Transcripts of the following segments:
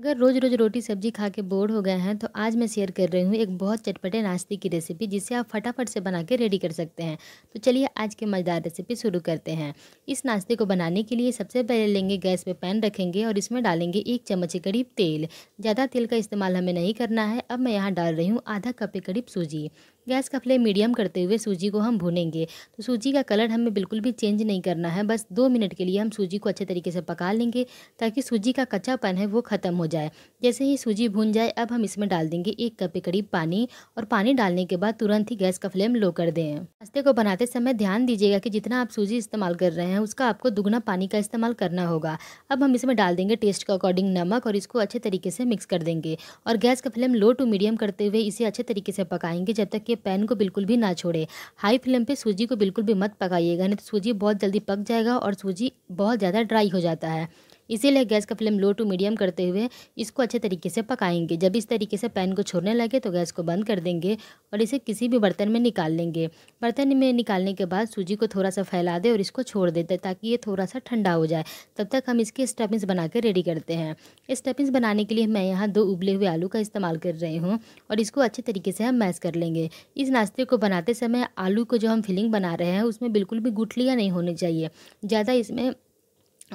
अगर रोज़ रोज़ रोटी सब्जी खा के बोर हो गए हैं तो आज मैं शेयर कर रही हूँ एक बहुत चटपटे नाश्ते की रेसिपी जिसे आप फटाफट से बना के रेडी कर सकते हैं तो चलिए आज के मज़ेदार रेसिपी शुरू करते हैं इस नाश्ते को बनाने के लिए सबसे पहले लेंगे गैस पे पैन रखेंगे और इसमें डालेंगे एक चम्मच के करीब तेल ज़्यादा तेल का इस्तेमाल हमें नहीं करना है अब मैं यहाँ डाल रही हूँ आधा कप के करीब सूजी गैस का फ्लेम मीडियम करते हुए सूजी को हम भूनेंगे तो सूजी का कलर हमें बिल्कुल भी चेंज नहीं करना है बस दो मिनट के लिए हम सूजी को अच्छे तरीके से पका लेंगे ताकि सूजी का कच्चापन है वो ख़त्म हो जाए जैसे ही सूजी भून जाए अब हम इसमें डाल देंगे एक कप के करीब पानी और पानी डालने के बाद तुरंत ही गैस का फ्लेम लो कर दें नाश्ते को बनाते समय ध्यान दीजिएगा कि जितना आप सूजी इस्तेमाल कर रहे हैं उसका आपको दुगना पानी का इस्तेमाल करना होगा अब हम इसमें डाल देंगे टेस्ट के अकॉर्डिंग नमक और इसको अच्छे तरीके से मिक्स कर देंगे और गैस का फ्लेम लो टू मीडियम करते हुए इसे अच्छे तरीके से पकाएंगे जब तक कि पैन को बिल्कुल भी ना छोड़े हाई फ्लेम पे सूजी को बिल्कुल भी मत पकाइएगा नहीं तो सूजी बहुत जल्दी पक जाएगा और सूजी बहुत ज़्यादा ड्राई हो जाता है इसीलिए गैस का फ्लेम लो टू मीडियम करते हुए इसको अच्छे तरीके से पकाएंगे जब इस तरीके से पैन को छोड़ने लगे तो गैस को बंद कर देंगे और इसे किसी भी बर्तन में निकाल लेंगे बर्तन में निकालने के बाद सूजी को थोड़ा सा फैला दें और इसको छोड़ देते ताकि ये थोड़ा सा ठंडा हो जाए तब तक हम इसके स्टफिंग्स बना रेडी करते हैं स्टफिंग्स बनाने के लिए मैं यहाँ दो उबले हुए आलू का इस्तेमाल कर रही हूँ और इसको अच्छे तरीके से हम मैश कर लेंगे इस नाश्ते को बनाते समय आलू को जो हम फिलिंग बना रहे हैं उसमें बिल्कुल भी गुठलियाँ नहीं होनी चाहिए ज़्यादा इसमें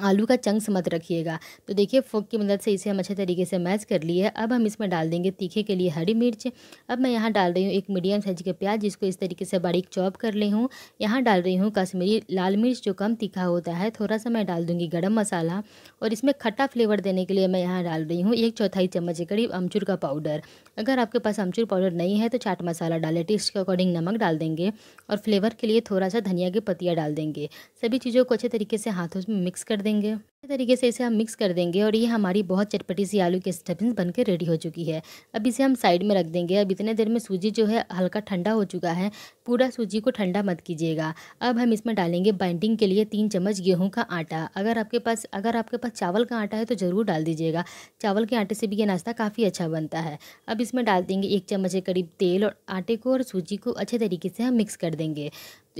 आलू का चंक्स मत रखिएगा तो देखिए फोक की मदद से इसे हम अच्छे तरीके से मैच कर लिए है अब हम इसमें डाल देंगे तीखे के लिए हरी मिर्च अब मैं यहाँ डाल रही हूँ एक मीडियम साइज के प्याज जिसको इस तरीके से बारीक चॉप कर ली हूँ यहाँ डाल रही हूँ कश्मीरी लाल मिर्च जो कम तीखा होता है थोड़ा सा मैं डाल दूँगी गर्म मसाला और इसमें खट्टा फ्लेवर देने के लिए मैं यहाँ डाल रही हूँ एक चौथाई चम्मच के करीब अमचूर का पाउडर अगर आपके पास अमचूर पाउडर नहीं है तो चाट मसाला डालें टेस्ट के अकॉर्डिंग नमक डाल देंगे और फ्लेवर के लिए थोड़ा सा धनिया की पत्तियाँ डाल देंगे सभी चीज़ों को अच्छे तरीके से हाथों में मिक्स कर देंगे इसी तरीके से इसे हम मिक्स कर देंगे और ये हमारी बहुत चटपटी सी आलू की स्टफिंग बनकर रेडी हो चुकी है अब इसे हम साइड में रख देंगे अब इतने देर में सूजी जो है हल्का ठंडा हो चुका है पूरा सूजी को ठंडा मत कीजिएगा अब हम इसमें डालेंगे बाइंडिंग के लिए तीन चम्मच गेहूँ का आटा अगर आपके पास अगर आपके पास चावल का आटा है तो ज़रूर डाल दीजिएगा चावल के आटे से भी ये नाश्ता काफ़ी अच्छा बनता है अब इसमें डाल देंगे एक चम्मच के करीब तेल और आटे को और सूजी को अच्छे तरीके से हम मिक्स कर देंगे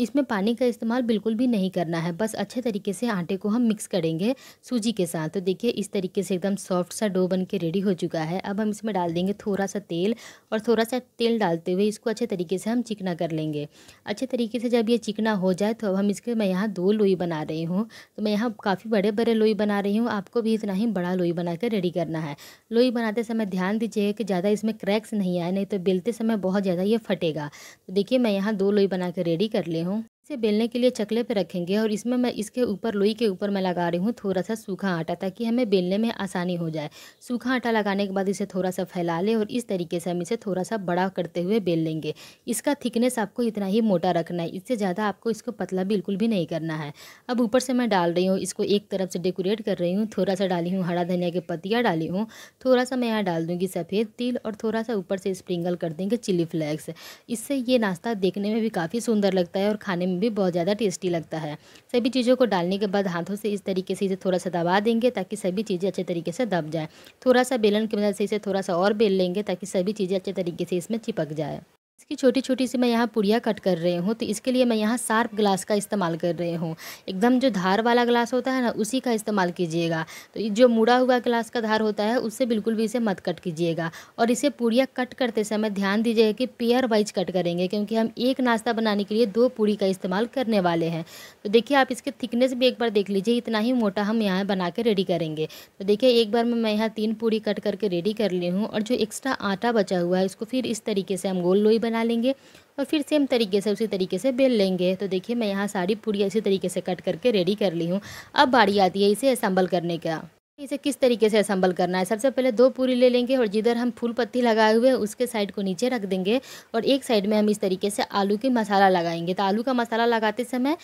इसमें पानी का इस्तेमाल बिल्कुल भी नहीं करना है बस अच्छे तरीके से आटे को हम मिक्स करेंगे सूजी के साथ तो देखिए इस तरीके से एकदम सॉफ्ट सा डो बन के रेडी हो चुका है अब हम इसमें डाल देंगे थोड़ा सा तेल और थोड़ा सा तेल डालते हुए इसको अच्छे तरीके से हम चिकना कर लेंगे अच्छे तरीके से जब ये चिकना हो जाए तो अब हम इसके मैं यहाँ दो लोई बना रही हूँ तो मैं यहाँ काफ़ी बड़े बड़े लोई बना रही हूँ आपको भी इतना ही बड़ा लोई बना कर रेडी करना है लोई बनाते समय ध्यान दीजिएगा कि ज़्यादा इसमें क्रैक्स नहीं आए नहीं तो बेलते समय बहुत ज़्यादा ये फटेगा तो देखिए मैं यहाँ दो लोई बना कर रेडी कर ली erro então, इसे बेलने के लिए चकले पे रखेंगे और इसमें मैं इसके ऊपर लोई के ऊपर मैं लगा रही हूँ थोड़ा सा सूखा आटा ताकि हमें बेलने में आसानी हो जाए सूखा आटा लगाने के बाद इसे थोड़ा सा फैला लें और इस तरीके से हम इसे थोड़ा सा बड़ा करते हुए बेल लेंगे इसका थिकनेस आपको इतना ही मोटा रखना है इससे ज़्यादा आपको इसको पतला बिल्कुल भी नहीं करना है अब ऊपर से मैं डाल रही हूँ इसको एक तरफ से डेकोरेट कर रही हूँ थोड़ा सा डाली हूँ हरा धनिया की पत्तियाँ डाली हूँ थोड़ा सा मैं यहाँ डाल दूँगी सफ़ेद तिल और थोड़ा सा ऊपर से स्प्रिंगल कर देंगे चिली फ्लैक्स इससे ये नाश्ता देखने में भी काफ़ी सुंदर लगता है और खाने में आइसक्रीम भी बहुत ज़्यादा टेस्टी लगता है सभी चीज़ों को डालने के बाद हाथों से इस तरीके से इसे थोड़ा सा दबा देंगे ताकि सभी चीज़ें अच्छे तरीके से दब जाए थोड़ा सा बेलन की मदद से इसे थोड़ा सा और बेल लेंगे ताकि सभी चीज़ें अच्छे तरीके से इसमें चिपक जाए इसकी छोटी छोटी सी मैं यहाँ पुड़िया कट कर रही हूँ तो इसके लिए मैं यहाँ शार्प ग्लास का इस्तेमाल कर रही हूँ एकदम जो धार वाला ग्लास होता है ना उसी का इस्तेमाल कीजिएगा तो जो मुड़ा हुआ ग्लास का धार होता है उससे बिल्कुल भी इसे मत कट कीजिएगा और इसे पुड़िया कट करते समय ध्यान दीजिएगा कि पेयर वाइज कट करेंगे क्योंकि हम एक नाश्ता बनाने के लिए दो पूड़ी का इस्तेमाल करने वाले हैं तो देखिए आप इसके थिकनेस भी एक बार देख लीजिए इतना ही मोटा हम यहाँ बना के रेडी करेंगे तो देखिए एक बार मैं यहाँ तीन पूड़ी कट करके रेडी कर ली हूँ और जो एक्स्ट्रा आटा बचा हुआ है इसको फिर इस तरीके से हम गोल लोई बना लेंगे और फिर सेम तरीके से उसी तरीके से बेल लेंगे तो देखिए मैं यहाँ साड़ी पूरी इसी तरीके से कट करके रेडी कर ली हूँ अब बारी आती है इसे असम्बल करने का इसे किस तरीके से असम्बल करना है सबसे पहले दो पूरी ले लेंगे और जिधर हम फूल पत्ती लगाए हुए उसके साइड को नीचे रख देंगे और एक साइड में हम इस तरीके से आलू के मसाला लगाएंगे तो आलू का मसाला लगाते समय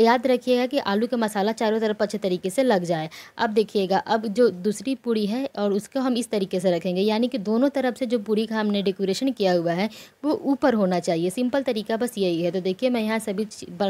याद रखिएगा कि आलू का मसाला चारों तरफ अच्छे तरीके से लग जाए अब देखिएगा अब जो दूसरी पूड़ी है और उसको हम इस तरीके से रखेंगे यानी कि दोनों तरफ से जो पूरी का हमने डेकोरेशन किया हुआ है वो ऊपर होना चाहिए सिंपल तरीका बस यही है तो देखिए मैं यहाँ सभी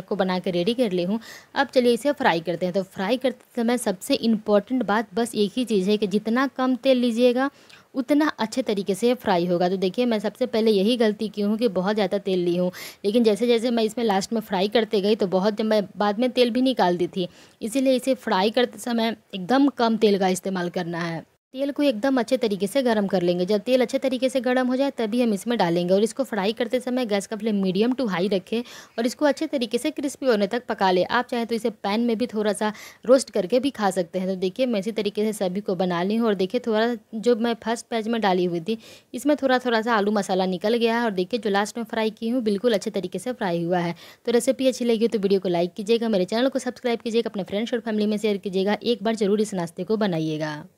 को बना कर रेडी कर ली हूँ अब चलिए इसे फ्राई करते हैं तो फ्राई करते समय सबसे इम्पॉर्टेंट बात बस एक ही चीज़ है कि जितना कम तेल लीजिएगा उतना अच्छे तरीके से फ्राई होगा तो देखिए मैं सबसे पहले यही गलती की हूँ कि बहुत ज़्यादा तेल ली हूँ लेकिन जैसे जैसे मैं इसमें लास्ट में फ्राई करते गई तो बहुत मैं बाद में तेल भी निकाल दी थी इसीलिए इसे फ्राई करते समय एकदम कम तेल का इस्तेमाल करना है तेल को एकदम अच्छे तरीके से गर्म कर लेंगे जब तेल अच्छे तरीके से गर्म हो जाए तभी हम इसमें डालेंगे और इसको फ्राई करते समय गैस का फ्लेम मीडियम टू हाई रखें और इसको अच्छे तरीके से क्रिस्पी होने तक पका लें आप चाहें तो इसे पैन में भी थोड़ा सा रोस्ट करके भी खा सकते हैं तो देखिए मैं इसी तरीके से सभी को बना ली हूँ और देखिए थोड़ा जो मैं फर्स्ट पैज में डाली हुई थी इसमें थोड़ा थोड़ा सा आलू मसाला निकल गया है और देखिए जो लास्ट में फ्राई की हूँ बिल्कुल अच्छे तरीके से फ्राई हुआ है तो रेसिपी अच्छी लगी तो वीडियो को लाइक कीजिएगा मेरे चैनल को सब्सक्राइब कीजिएगा अपने फ्रेंड्स और फैमिली में शेयर कीजिएगा एक बार ज़रूर इस नाश्ते को बनाइएगा